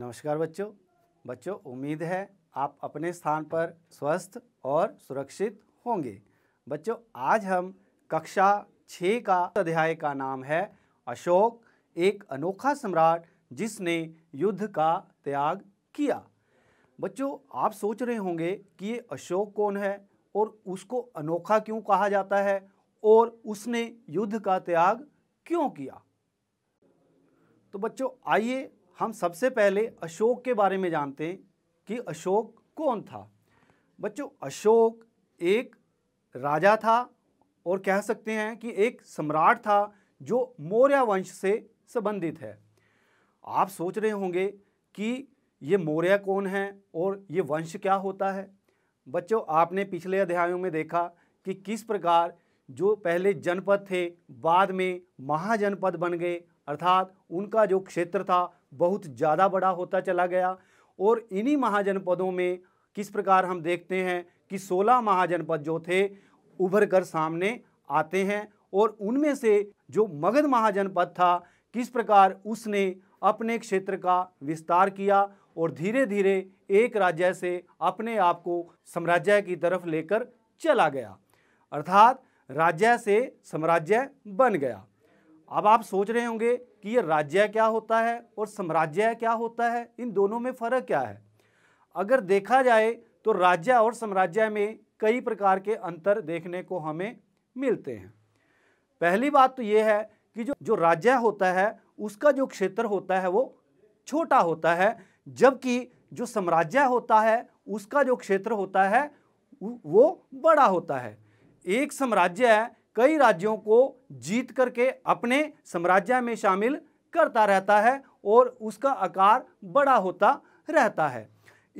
नमस्कार बच्चों बच्चों उम्मीद है आप अपने स्थान पर स्वस्थ और सुरक्षित होंगे बच्चों आज हम कक्षा छ का अध्याय का नाम है अशोक एक अनोखा सम्राट जिसने युद्ध का त्याग किया बच्चों आप सोच रहे होंगे कि ये अशोक कौन है और उसको अनोखा क्यों कहा जाता है और उसने युद्ध का त्याग क्यों किया तो बच्चों आइए हम सबसे पहले अशोक के बारे में जानते हैं कि अशोक कौन था बच्चों अशोक एक राजा था और कह सकते हैं कि एक सम्राट था जो मौर्य वंश से संबंधित है आप सोच रहे होंगे कि ये मौर्य कौन है और ये वंश क्या होता है बच्चों आपने पिछले अध्यायों में देखा कि किस प्रकार जो पहले जनपद थे बाद में महाजनपद बन गए अर्थात उनका जो क्षेत्र था बहुत ज़्यादा बड़ा होता चला गया और इन्हीं महाजनपदों में किस प्रकार हम देखते हैं कि 16 महाजनपद जो थे उभर कर सामने आते हैं और उनमें से जो मगध महाजनपद था किस प्रकार उसने अपने क्षेत्र का विस्तार किया और धीरे धीरे एक राज्य से अपने आप को साम्राज्य की तरफ लेकर चला गया अर्थात राज्य से साम्राज्य बन गया अब आप सोच रहे होंगे कि ये राज्य क्या होता है और साम्राज्य क्या होता है इन दोनों में फ़र्क क्या है अगर देखा जाए तो राज्य और साम्राज्य में कई प्रकार के अंतर देखने को हमें मिलते हैं पहली बात तो ये है कि जो जो राज्य होता है उसका जो क्षेत्र होता है वो छोटा होता है जबकि जो साम्राज्य होता है उसका जो क्षेत्र होता है वो बड़ा होता है एक साम्राज्य कई राज्यों को जीत करके अपने साम्राज्य में शामिल करता रहता है और उसका आकार बड़ा होता रहता है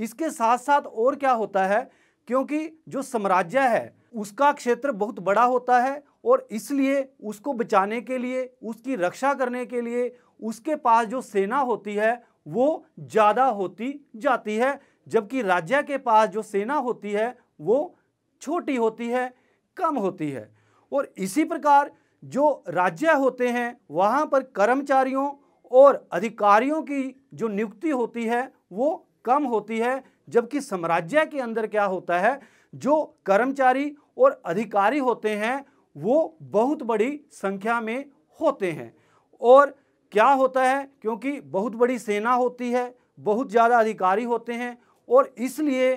इसके साथ साथ और क्या होता है क्योंकि जो साम्राज्य है उसका क्षेत्र बहुत बड़ा होता है और इसलिए उसको बचाने के लिए उसकी रक्षा करने के लिए उसके पास जो सेना होती है वो ज़्यादा होती जाती है जबकि राज्य के पास जो सेना होती है वो छोटी होती है कम होती है और इसी प्रकार जो राज्य होते हैं वहाँ पर कर्मचारियों और अधिकारियों की जो नियुक्ति होती है वो कम होती है जबकि साम्राज्य के अंदर क्या होता है जो कर्मचारी और अधिकारी होते हैं वो बहुत बड़ी संख्या में होते हैं और क्या होता है क्योंकि बहुत बड़ी सेना होती है बहुत ज़्यादा अधिकारी होते हैं और इसलिए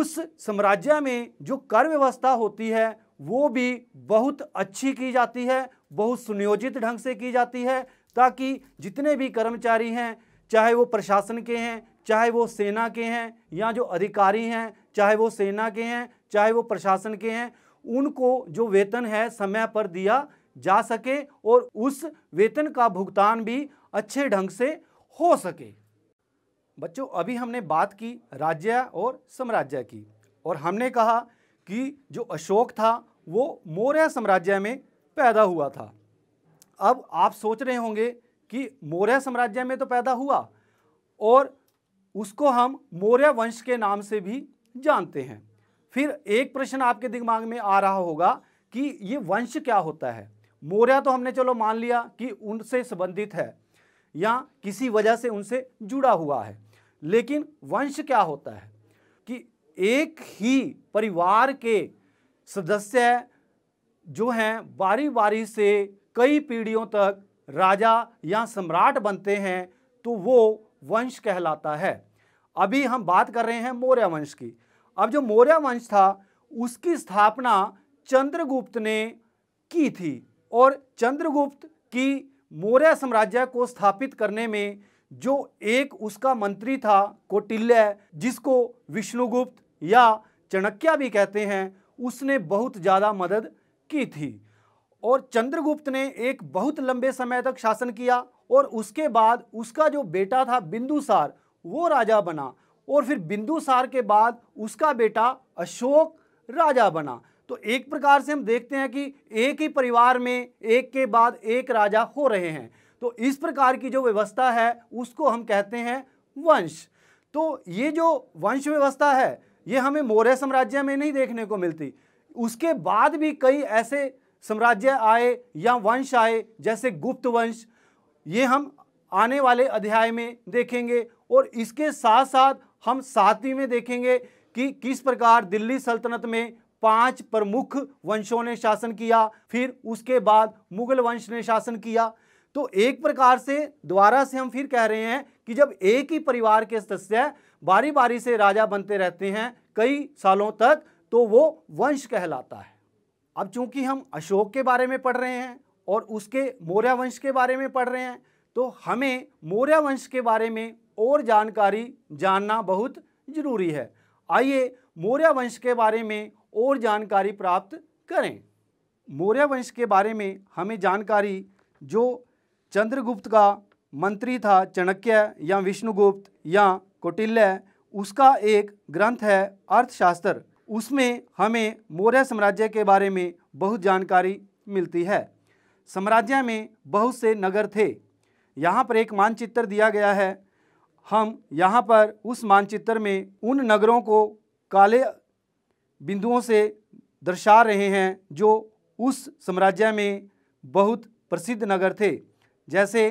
उस साम्राज्य में जो कर व्यवस्था होती है वो भी बहुत अच्छी की जाती है बहुत सुनियोजित ढंग से की जाती है ताकि जितने भी कर्मचारी हैं चाहे वो प्रशासन के हैं चाहे वो सेना के हैं या जो अधिकारी हैं चाहे वो सेना के हैं चाहे वो प्रशासन के हैं उनको जो वेतन है समय पर दिया जा सके और उस वेतन का भुगतान भी अच्छे ढंग से हो सके बच्चों अभी हमने बात की राज्य और साम्राज्य की और हमने कहा कि जो अशोक था वो मौर्य साम्राज्य में पैदा हुआ था अब आप सोच रहे होंगे कि मौर्य साम्राज्य में तो पैदा हुआ और उसको हम मौर्य वंश के नाम से भी जानते हैं फिर एक प्रश्न आपके दिमाग में आ रहा होगा कि ये वंश क्या होता है मौर्य तो हमने चलो मान लिया कि उनसे संबंधित है या किसी वजह से उनसे जुड़ा हुआ है लेकिन वंश क्या होता है कि एक ही परिवार के सदस्य जो हैं बारी बारी से कई पीढ़ियों तक राजा या सम्राट बनते हैं तो वो वंश कहलाता है अभी हम बात कर रहे हैं मौर्य वंश की अब जो मौर्य वंश था उसकी स्थापना चंद्रगुप्त ने की थी और चंद्रगुप्त की मौर्य साम्राज्य को स्थापित करने में जो एक उसका मंत्री था कोटिल्य जिसको विष्णुगुप्त या चणक्या भी कहते हैं उसने बहुत ज़्यादा मदद की थी और चंद्रगुप्त ने एक बहुत लंबे समय तक शासन किया और उसके बाद उसका जो बेटा था बिंदुसार वो राजा बना और फिर बिंदुसार के बाद उसका बेटा अशोक राजा बना तो एक प्रकार से हम देखते हैं कि एक ही परिवार में एक के बाद एक राजा हो रहे हैं तो इस प्रकार की जो व्यवस्था है उसको हम कहते हैं वंश तो ये जो वंश व्यवस्था है ये हमें मौर्य साम्राज्य में नहीं देखने को मिलती उसके बाद भी कई ऐसे साम्राज्य आए या वंश आए जैसे गुप्त वंश ये हम आने वाले अध्याय में देखेंगे और इसके साथ साथ हम साथी में देखेंगे कि किस प्रकार दिल्ली सल्तनत में पांच प्रमुख वंशों ने शासन किया फिर उसके बाद मुगल वंश ने शासन किया तो एक प्रकार से दोबारा से हम फिर कह रहे हैं कि जब एक ही परिवार के सदस्य बारी बारी से राजा बनते रहते हैं कई सालों तक तो वो वंश कहलाता है अब चूंकि हम अशोक के बारे में पढ़ रहे हैं और उसके मौर्य वंश के बारे में पढ़ रहे हैं तो हमें मौर्य वंश के बारे में और जानकारी जानना बहुत ज़रूरी है आइए मौर्य वंश के बारे में और जानकारी प्राप्त करें मौर्य वंश के बारे में हमें जानकारी जो चंद्रगुप्त का मंत्री था चाणक्य या विष्णुगुप्त या कौटिल्य उसका एक ग्रंथ है अर्थशास्त्र उसमें हमें मौर्य साम्राज्य के बारे में बहुत जानकारी मिलती है साम्राज्य में बहुत से नगर थे यहाँ पर एक मानचित्र दिया गया है हम यहाँ पर उस मानचित्र में उन नगरों को काले बिंदुओं से दर्शा रहे हैं जो उस साम्राज्य में बहुत प्रसिद्ध नगर थे जैसे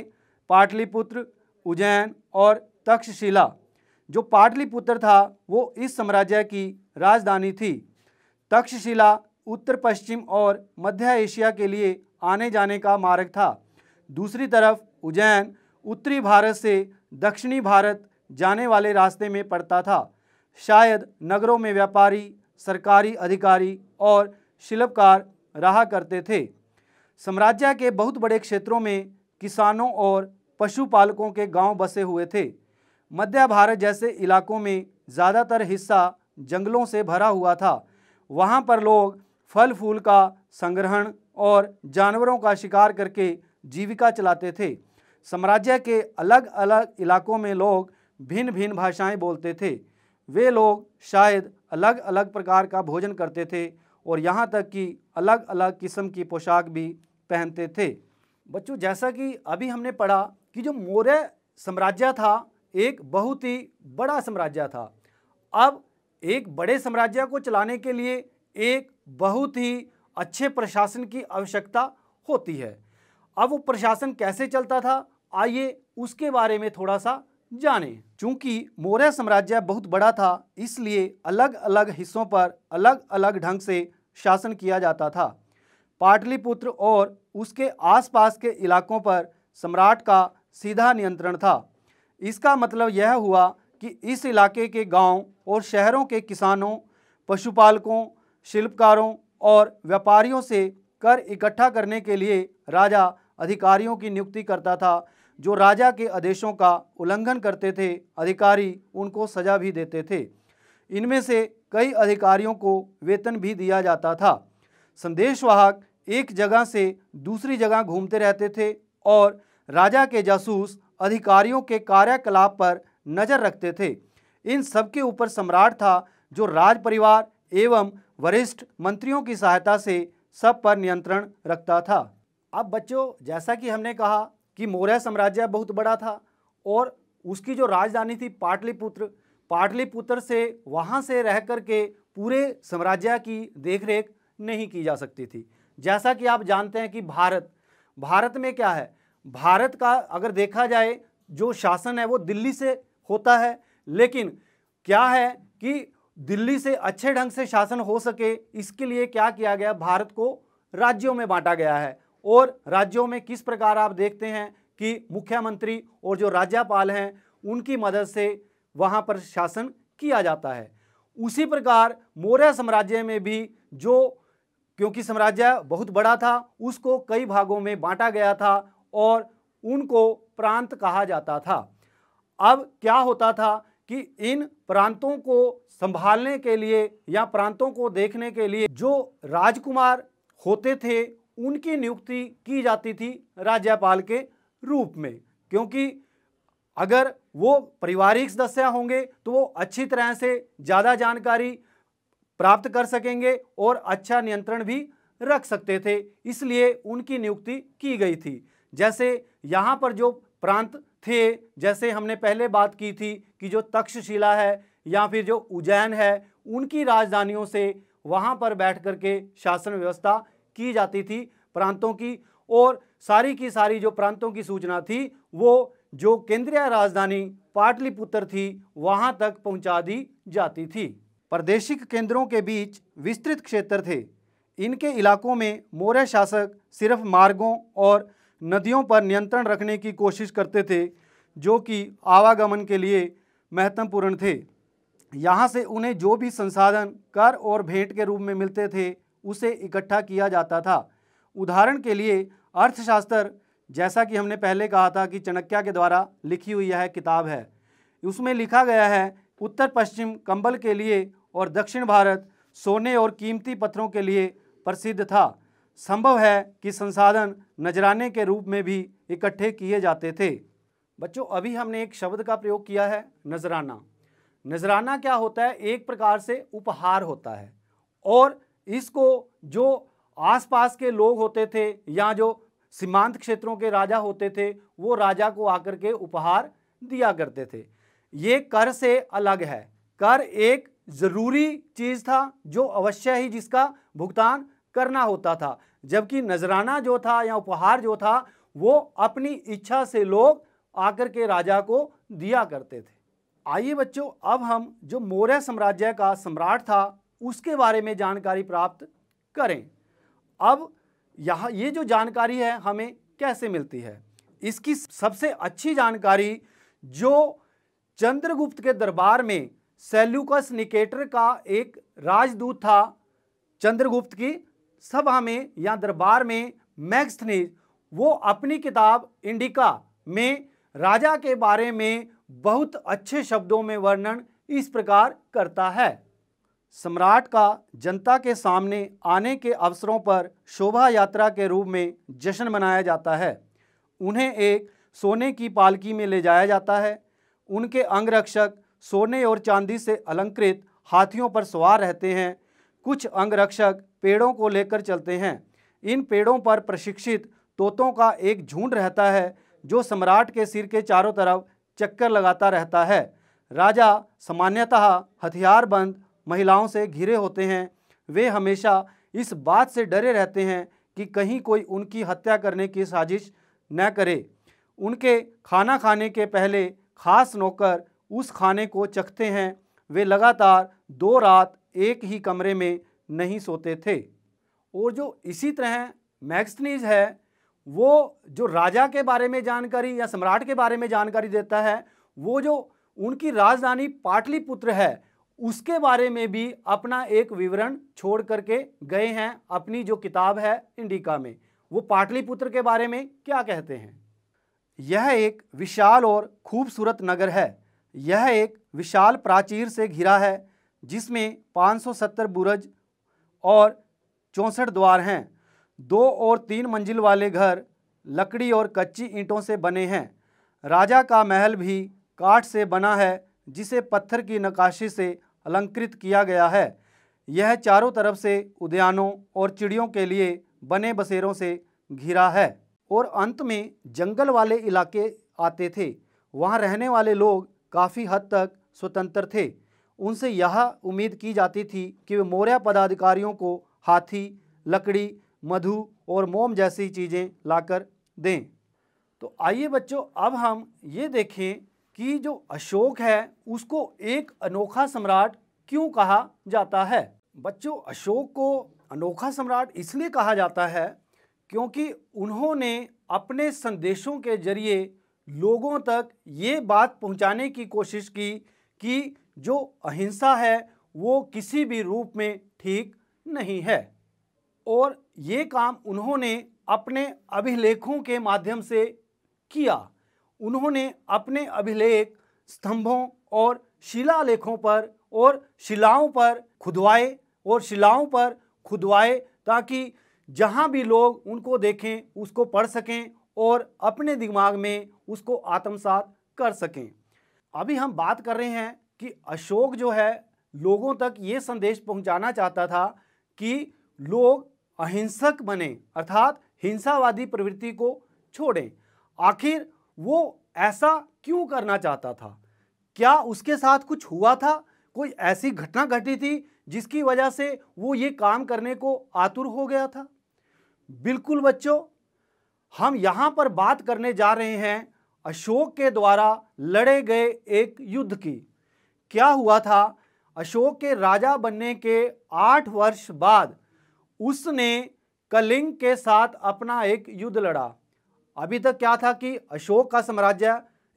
पाटलिपुत्र उज्जैन और तक्षशिला जो पाटलिपुत्र था वो इस साम्राज्य की राजधानी थी तक्षशिला उत्तर पश्चिम और मध्य एशिया के लिए आने जाने का मार्ग था दूसरी तरफ उज्जैन उत्तरी भारत से दक्षिणी भारत जाने वाले रास्ते में पड़ता था शायद नगरों में व्यापारी सरकारी अधिकारी और शिल्पकार रहा करते थे साम्राज्य के बहुत बड़े क्षेत्रों में किसानों और पशुपालकों के गांव बसे हुए थे मध्य भारत जैसे इलाकों में ज़्यादातर हिस्सा जंगलों से भरा हुआ था वहाँ पर लोग फल फूल का संग्रहण और जानवरों का शिकार करके जीविका चलाते थे साम्राज्य के अलग अलग इलाकों में लोग भिन्न भिन्न भाषाएं बोलते थे वे लोग शायद अलग अलग प्रकार का भोजन करते थे और यहाँ तक कि अलग अलग किस्म की पोशाक भी पहनते थे बच्चों जैसा कि अभी हमने पढ़ा कि जो मौर्य साम्राज्य था एक बहुत ही बड़ा साम्राज्य था अब एक बड़े साम्राज्य को चलाने के लिए एक बहुत ही अच्छे प्रशासन की आवश्यकता होती है अब वो प्रशासन कैसे चलता था आइए उसके बारे में थोड़ा सा जाने चूंकि मौर्य साम्राज्य बहुत बड़ा था इसलिए अलग अलग हिस्सों पर अलग अलग ढंग से शासन किया जाता था पाटलिपुत्र और उसके आसपास के इलाकों पर सम्राट का सीधा नियंत्रण था इसका मतलब यह हुआ कि इस इलाके के गांव और शहरों के किसानों पशुपालकों शिल्पकारों और व्यापारियों से कर इकट्ठा करने के लिए राजा अधिकारियों की नियुक्ति करता था जो राजा के आदेशों का उल्लंघन करते थे अधिकारी उनको सजा भी देते थे इनमें से कई अधिकारियों को वेतन भी दिया जाता था संदेशवाहक एक जगह से दूसरी जगह घूमते रहते थे और राजा के जासूस अधिकारियों के कार्यकलाप पर नज़र रखते थे इन सबके ऊपर सम्राट था जो राज परिवार एवं वरिष्ठ मंत्रियों की सहायता से सब पर नियंत्रण रखता था अब बच्चों जैसा कि हमने कहा कि मौर्य साम्राज्य बहुत बड़ा था और उसकी जो राजधानी थी पाटलिपुत्र पाटलिपुत्र से वहाँ से रह कर के पूरे साम्राज्य की देखरेख नहीं की जा सकती थी जैसा कि आप जानते हैं कि भारत भारत में क्या है भारत का अगर देखा जाए जो शासन है वो दिल्ली से होता है लेकिन क्या है कि दिल्ली से अच्छे ढंग से शासन हो सके इसके लिए क्या किया गया भारत को राज्यों में बांटा गया है और राज्यों में किस प्रकार आप देखते हैं कि मुख्यमंत्री और जो राज्यपाल हैं उनकी मदद से वहाँ पर शासन किया जाता है उसी प्रकार मौर्य साम्राज्य में भी जो क्योंकि साम्राज्य बहुत बड़ा था उसको कई भागों में बांटा गया था और उनको प्रांत कहा जाता था अब क्या होता था कि इन प्रांतों को संभालने के लिए या प्रांतों को देखने के लिए जो राजकुमार होते थे उनकी नियुक्ति की जाती थी राज्यपाल के रूप में क्योंकि अगर वो पारिवारिक सदस्य होंगे तो वो अच्छी तरह से ज़्यादा जानकारी प्राप्त कर सकेंगे और अच्छा नियंत्रण भी रख सकते थे इसलिए उनकी नियुक्ति की गई थी जैसे यहाँ पर जो प्रांत थे जैसे हमने पहले बात की थी कि जो तक्षशिला है या फिर जो उज्जैन है उनकी राजधानियों से वहाँ पर बैठ कर के शासन व्यवस्था की जाती थी प्रांतों की और सारी की सारी जो प्रांतों की सूचना थी वो जो केंद्रीय राजधानी पाटलिपुत्र थी वहाँ तक पहुँचा दी जाती थी प्रादेशिक केंद्रों के बीच विस्तृत क्षेत्र थे इनके इलाकों में मौर्य शासक सिर्फ मार्गों और नदियों पर नियंत्रण रखने की कोशिश करते थे जो कि आवागमन के लिए महत्वपूर्ण थे यहाँ से उन्हें जो भी संसाधन कर और भेंट के रूप में मिलते थे उसे इकट्ठा किया जाता था उदाहरण के लिए अर्थशास्त्र जैसा कि हमने पहले कहा था कि चणक्या के द्वारा लिखी हुई यह किताब है उसमें लिखा गया है उत्तर पश्चिम कंबल के लिए और दक्षिण भारत सोने और कीमती पत्थरों के लिए प्रसिद्ध था संभव है कि संसाधन नजराने के रूप में भी इकट्ठे किए जाते थे बच्चों अभी हमने एक शब्द का प्रयोग किया है नजराना नजराना क्या होता है एक प्रकार से उपहार होता है और इसको जो आसपास के लोग होते थे या जो सीमांत क्षेत्रों के राजा होते थे वो राजा को आकर के उपहार दिया करते थे ये कर से अलग है कर एक ज़रूरी चीज़ था जो अवश्य ही जिसका भुगतान करना होता था जबकि नजराना जो था या उपहार जो था वो अपनी इच्छा से लोग आकर के राजा को दिया करते थे आइए बच्चों अब हम जो मौर्य साम्राज्य का सम्राट था उसके बारे में जानकारी प्राप्त करें अब यहाँ ये जो जानकारी है हमें कैसे मिलती है इसकी सबसे अच्छी जानकारी जो चंद्रगुप्त के दरबार में सेल्यूकस निकेटर का एक राजदूत था चंद्रगुप्त की सभा में या दरबार में मैक्स ने वो अपनी किताब इंडिका में राजा के बारे में बहुत अच्छे शब्दों में वर्णन इस प्रकार करता है सम्राट का जनता के सामने आने के अवसरों पर शोभा यात्रा के रूप में जश्न मनाया जाता है उन्हें एक सोने की पालकी में ले जाया जाता है उनके अंगरक्षक सोने और चांदी से अलंकृत हाथियों पर सवार रहते हैं कुछ अंगरक्षक पेड़ों को लेकर चलते हैं इन पेड़ों पर प्रशिक्षित तोतों का एक झुंड रहता है जो सम्राट के सिर के चारों तरफ चक्कर लगाता रहता है राजा सामान्यतः हथियारबंद महिलाओं से घिरे होते हैं वे हमेशा इस बात से डरे रहते हैं कि कहीं कोई उनकी हत्या करने की साजिश न करे उनके खाना खाने के पहले खास नौकर उस खाने को चखते हैं वे लगातार दो रात एक ही कमरे में नहीं सोते थे और जो इसी तरह मैक्सनीज है वो जो राजा के बारे में जानकारी या सम्राट के बारे में जानकारी देता है वो जो उनकी राजधानी पाटलिपुत्र है उसके बारे में भी अपना एक विवरण छोड़ करके गए हैं अपनी जो किताब है इंडिका में वो पाटलिपुत्र के बारे में क्या कहते हैं यह एक विशाल और खूबसूरत नगर है यह एक विशाल प्राचीर से घिरा है जिसमें 570 बुरज और चौंसठ द्वार हैं दो और तीन मंजिल वाले घर लकड़ी और कच्ची ईंटों से बने हैं राजा का महल भी काठ से बना है जिसे पत्थर की नकाशी से अलंकृत किया गया है यह चारों तरफ से उद्यानों और चिड़ियों के लिए बने बसेरों से घिरा है और अंत में जंगल वाले इलाके आते थे वहाँ रहने वाले लोग काफ़ी हद तक स्वतंत्र थे उनसे यह उम्मीद की जाती थी कि वे मौर्य पदाधिकारियों को हाथी लकड़ी मधु और मोम जैसी चीज़ें लाकर दें तो आइए बच्चों अब हम ये देखें कि जो अशोक है उसको एक अनोखा सम्राट क्यों कहा जाता है बच्चों अशोक को अनोखा सम्राट इसलिए कहा जाता है क्योंकि उन्होंने अपने संदेशों के जरिए लोगों तक ये बात पहुंचाने की कोशिश की कि जो अहिंसा है वो किसी भी रूप में ठीक नहीं है और ये काम उन्होंने अपने अभिलेखों के माध्यम से किया उन्होंने अपने अभिलेख स्तंभों और शिलालेखों पर और शिलाओं पर खुदवाए और शिलाओं पर खुदवाए ताकि जहाँ भी लोग उनको देखें उसको पढ़ सकें और अपने दिमाग में उसको आत्मसात कर सकें अभी हम बात कर रहे हैं कि अशोक जो है लोगों तक ये संदेश पहुंचाना चाहता था कि लोग अहिंसक बने अर्थात हिंसावादी प्रवृत्ति को छोड़ें आखिर वो ऐसा क्यों करना चाहता था क्या उसके साथ कुछ हुआ था कोई ऐसी घटना घटी थी जिसकी वजह से वो ये काम करने को आतुर हो गया था बिल्कुल बच्चों हम यहाँ पर बात करने जा रहे हैं अशोक के द्वारा लड़े गए एक युद्ध की क्या हुआ था अशोक के राजा बनने के आठ वर्ष बाद उसने कलिंग के साथ अपना एक युद्ध लड़ा अभी तक क्या था कि अशोक का साम्राज्य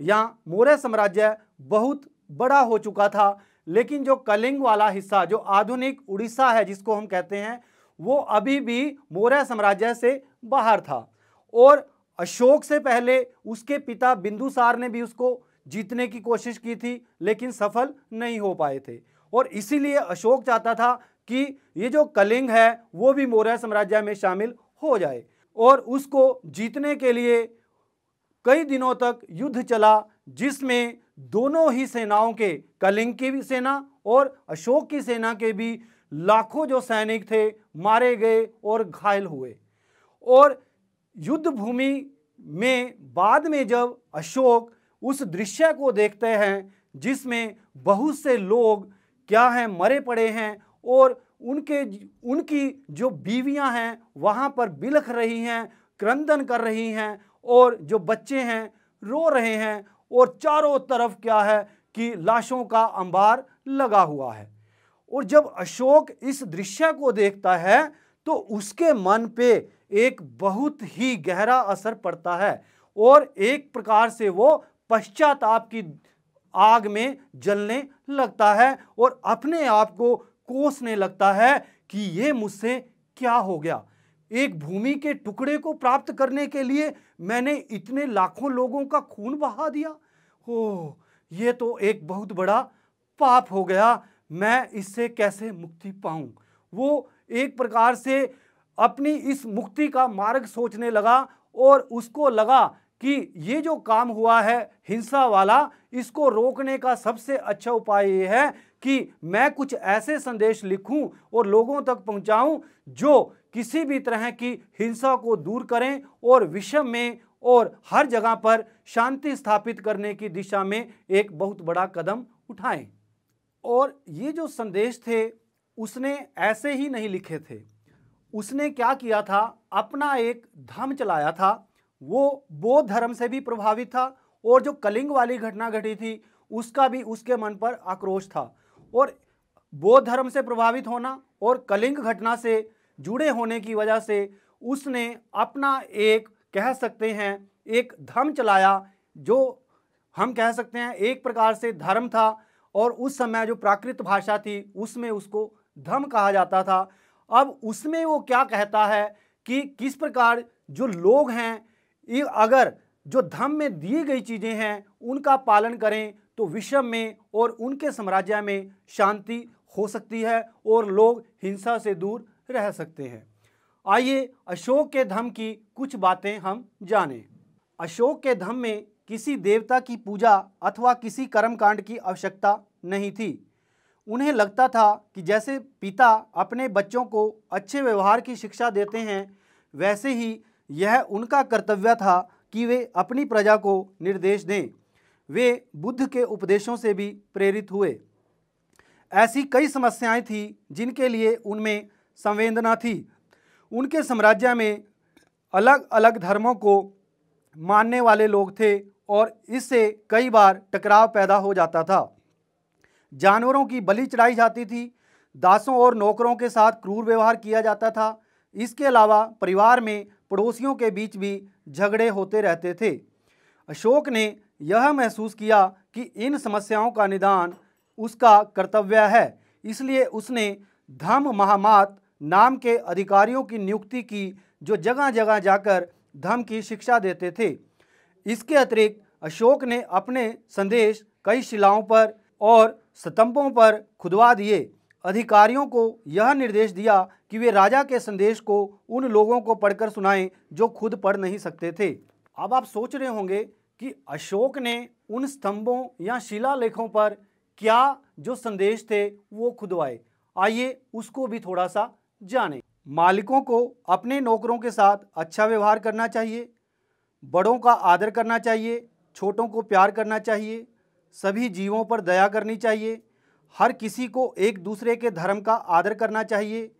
या मौर्य साम्राज्य बहुत बड़ा हो चुका था लेकिन जो कलिंग वाला हिस्सा जो आधुनिक उड़ीसा है जिसको हम कहते हैं वो अभी भी मौर्य साम्राज्य से बाहर था और अशोक से पहले उसके पिता बिंदुसार ने भी उसको जीतने की कोशिश की थी लेकिन सफल नहीं हो पाए थे और इसीलिए अशोक चाहता था कि ये जो कलिंग है वो भी मौर्य साम्राज्य में शामिल हो जाए और उसको जीतने के लिए कई दिनों तक युद्ध चला जिसमें दोनों ही सेनाओं के कलिंग की भी सेना और अशोक की सेना के भी लाखों जो सैनिक थे मारे गए और घायल हुए और युद्ध भूमि में बाद में जब अशोक उस दृश्य को देखते हैं जिसमें बहुत से लोग क्या हैं मरे पड़े हैं और उनके उनकी जो बीवियां हैं वहाँ पर बिलख रही हैं क्रंदन कर रही हैं और जो बच्चे हैं रो रहे हैं और चारों तरफ क्या है कि लाशों का अंबार लगा हुआ है और जब अशोक इस दृश्य को देखता है तो उसके मन पे एक बहुत ही गहरा असर पड़ता है और एक प्रकार से वो पश्चात आपकी आग में जलने लगता है और अपने आप को कोसने लगता है कि ये मुझसे क्या हो गया एक भूमि के टुकड़े को प्राप्त करने के लिए मैंने इतने लाखों लोगों का खून बहा दिया हो ये तो एक बहुत बड़ा पाप हो गया मैं इससे कैसे मुक्ति पाऊँ वो एक प्रकार से अपनी इस मुक्ति का मार्ग सोचने लगा और उसको लगा कि ये जो काम हुआ है हिंसा वाला इसको रोकने का सबसे अच्छा उपाय ये है कि मैं कुछ ऐसे संदेश लिखूं और लोगों तक पहुंचाऊं जो किसी भी तरह की हिंसा को दूर करें और विश्व में और हर जगह पर शांति स्थापित करने की दिशा में एक बहुत बड़ा कदम उठाएं और ये जो संदेश थे उसने ऐसे ही नहीं लिखे थे उसने क्या किया था अपना एक धम चलाया था वो बौद्ध धर्म से भी प्रभावित था और जो कलिंग वाली घटना घटी थी उसका भी उसके मन पर आक्रोश था और बौद्ध धर्म से प्रभावित होना और कलिंग घटना से जुड़े होने की वजह से उसने अपना एक कह सकते हैं एक धर्म चलाया जो हम कह सकते हैं एक प्रकार से धर्म था और उस समय जो प्राकृत भाषा थी उसमें उसको धर्म कहा जाता था अब उसमें वो क्या कहता है कि किस प्रकार जो लोग हैं अगर जो धर्म में दी गई चीज़ें हैं उनका पालन करें तो विश्व में और उनके साम्राज्य में शांति हो सकती है और लोग हिंसा से दूर रह सकते हैं आइए अशोक के धर्म की कुछ बातें हम जानें अशोक के धर्म में किसी देवता की पूजा अथवा किसी कर्मकांड की आवश्यकता नहीं थी उन्हें लगता था कि जैसे पिता अपने बच्चों को अच्छे व्यवहार की शिक्षा देते हैं वैसे ही यह उनका कर्तव्य था कि वे अपनी प्रजा को निर्देश दें वे बुद्ध के उपदेशों से भी प्रेरित हुए ऐसी कई समस्याएं थीं जिनके लिए उनमें संवेदना थी उनके साम्राज्य में अलग अलग धर्मों को मानने वाले लोग थे और इससे कई बार टकराव पैदा हो जाता था जानवरों की बलि चढ़ाई जाती थी दासों और नौकरों के साथ क्रूर व्यवहार किया जाता था इसके अलावा परिवार में पड़ोसियों के बीच भी झगड़े होते रहते थे अशोक ने यह महसूस किया कि इन समस्याओं का निदान उसका कर्तव्य है इसलिए उसने धम महामात नाम के अधिकारियों की नियुक्ति की जो जगह जगह जाकर धम की शिक्षा देते थे इसके अतिरिक्त अशोक ने अपने संदेश कई शिलाओं पर और स्तंभों पर खुदवा दिए अधिकारियों को यह निर्देश दिया कि वे राजा के संदेश को उन लोगों को पढ़कर सुनाएं जो खुद पढ़ नहीं सकते थे अब आप सोच रहे होंगे कि अशोक ने उन स्तंभों या शिलालेखों पर क्या जो संदेश थे वो खुदवाए आइए उसको भी थोड़ा सा जानें मालिकों को अपने नौकरों के साथ अच्छा व्यवहार करना चाहिए बड़ों का आदर करना चाहिए छोटों को प्यार करना चाहिए सभी जीवों पर दया करनी चाहिए हर किसी को एक दूसरे के धर्म का आदर करना चाहिए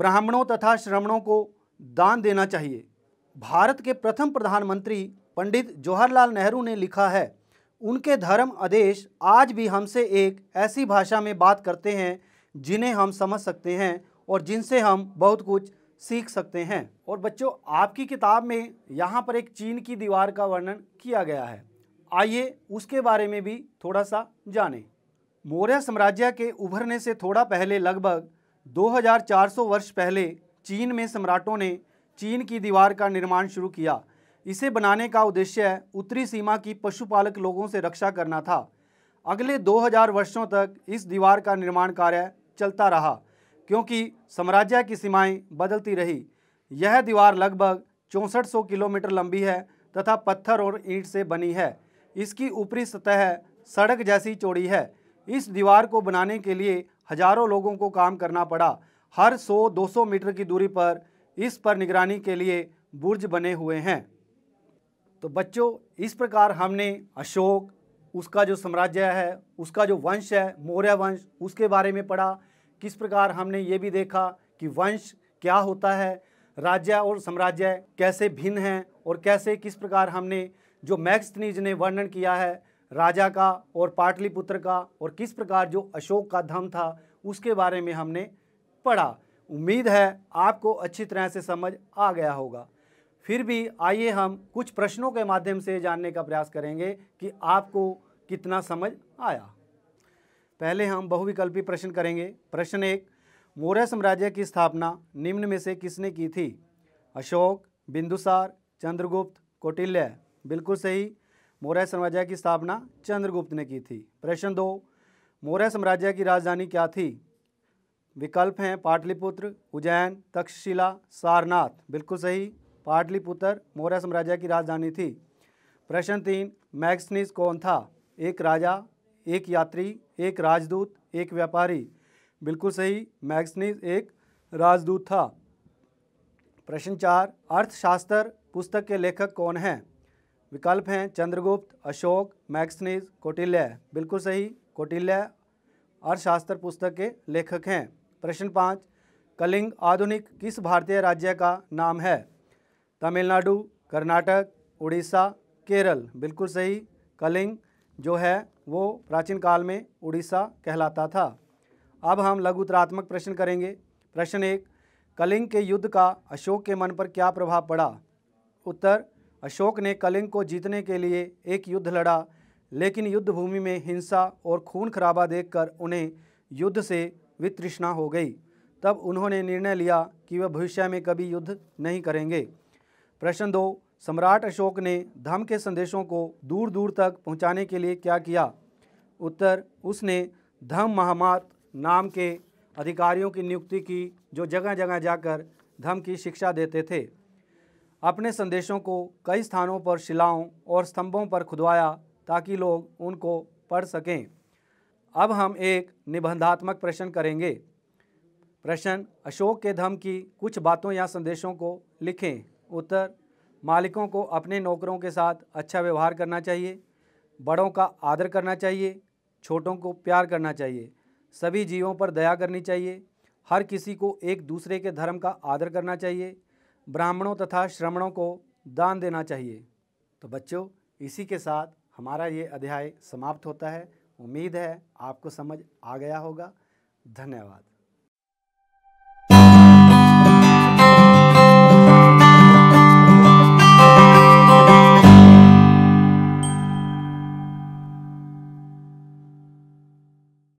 ब्राह्मणों तथा श्रमणों को दान देना चाहिए भारत के प्रथम प्रधानमंत्री पंडित जवाहरलाल नेहरू ने लिखा है उनके धर्म आदेश आज भी हमसे एक ऐसी भाषा में बात करते हैं जिन्हें हम समझ सकते हैं और जिनसे हम बहुत कुछ सीख सकते हैं और बच्चों आपकी किताब में यहाँ पर एक चीन की दीवार का वर्णन किया गया है आइए उसके बारे में भी थोड़ा सा जानें मौर्य साम्राज्य के उभरने से थोड़ा पहले लगभग 2400 वर्ष पहले चीन में सम्राटों ने चीन की दीवार का निर्माण शुरू किया इसे बनाने का उद्देश्य उत्तरी सीमा की पशुपालक लोगों से रक्षा करना था अगले 2000 वर्षों तक इस दीवार का निर्माण कार्य चलता रहा क्योंकि साम्राज्य की सीमाएं बदलती रही यह दीवार लगभग चौंसठ किलोमीटर लंबी है तथा पत्थर और ईंट से बनी है इसकी ऊपरी सतह सड़क जैसी चौड़ी है इस दीवार को बनाने के लिए हजारों लोगों को काम करना पड़ा हर 100-200 मीटर की दूरी पर इस पर निगरानी के लिए बुर्ज बने हुए हैं तो बच्चों इस प्रकार हमने अशोक उसका जो साम्राज्य है उसका जो वंश है मौर्य वंश उसके बारे में पढ़ा किस प्रकार हमने ये भी देखा कि वंश क्या होता है राज्य और साम्राज्य कैसे भिन्न हैं और कैसे किस प्रकार हमने जो मैक्सनीज ने वर्णन किया है राजा का और पाटलिपुत्र का और किस प्रकार जो अशोक का धम था उसके बारे में हमने पढ़ा उम्मीद है आपको अच्छी तरह से समझ आ गया होगा फिर भी आइए हम कुछ प्रश्नों के माध्यम से जानने का प्रयास करेंगे कि आपको कितना समझ आया पहले हम बहुविकल्पी प्रश्न करेंगे प्रश्न एक मौर्य साम्राज्य की स्थापना निम्न में से किसने की थी अशोक बिंदुसार चंद्रगुप्त कौटिल्य बिल्कुल सही मौर्य साम्राज्य की स्थापना चंद्रगुप्त ने की थी प्रश्न दो मौर्य साम्राज्य की राजधानी क्या थी विकल्प हैं पाटलिपुत्र उज्जैन तक्षशिला सारनाथ बिल्कुल सही पाटलिपुत्र मौर्य साम्राज्य की राजधानी थी प्रश्न तीन मैक्सनीस कौन था एक राजा एक यात्री एक राजदूत एक व्यापारी बिल्कुल सही मैक्सनीस एक राजदूत था प्रश्न चार अर्थशास्त्र पुस्तक के लेखक कौन हैं विकल्प हैं चंद्रगुप्त अशोक मैक्सनीज कौटिल्य बिल्कुल सही कौटिल्य अर्थशास्त्र पुस्तक के लेखक हैं प्रश्न पाँच कलिंग आधुनिक किस भारतीय राज्य का नाम है तमिलनाडु कर्नाटक उड़ीसा केरल बिल्कुल सही कलिंग जो है वो प्राचीन काल में उड़ीसा कहलाता था अब हम लघु उत्तरात्मक प्रश्न करेंगे प्रश्न एक कलिंग के युद्ध का अशोक के मन पर क्या प्रभाव पड़ा उत्तर अशोक ने कलिंग को जीतने के लिए एक युद्ध लड़ा लेकिन युद्ध भूमि में हिंसा और खून खराबा देखकर उन्हें युद्ध से वित्रृष्णा हो गई तब उन्होंने निर्णय लिया कि वह भविष्य में कभी युद्ध नहीं करेंगे प्रश्न दो सम्राट अशोक ने धम के संदेशों को दूर दूर तक पहुंचाने के लिए क्या किया उत्तर उसने धम महामात नाम के अधिकारियों की नियुक्ति की जो जगह जगह जाकर धम की शिक्षा देते थे अपने संदेशों को कई स्थानों पर शिलाओं और स्तंभों पर खुदवाया ताकि लोग उनको पढ़ सकें अब हम एक निबंधात्मक प्रश्न करेंगे प्रश्न अशोक के धम की कुछ बातों या संदेशों को लिखें उत्तर मालिकों को अपने नौकरों के साथ अच्छा व्यवहार करना चाहिए बड़ों का आदर करना चाहिए छोटों को प्यार करना चाहिए सभी जीवों पर दया करनी चाहिए हर किसी को एक दूसरे के धर्म का आदर करना चाहिए ब्राह्मणों तथा श्रमणों को दान देना चाहिए तो बच्चों इसी के साथ हमारा ये अध्याय समाप्त होता है उम्मीद है आपको समझ आ गया होगा धन्यवाद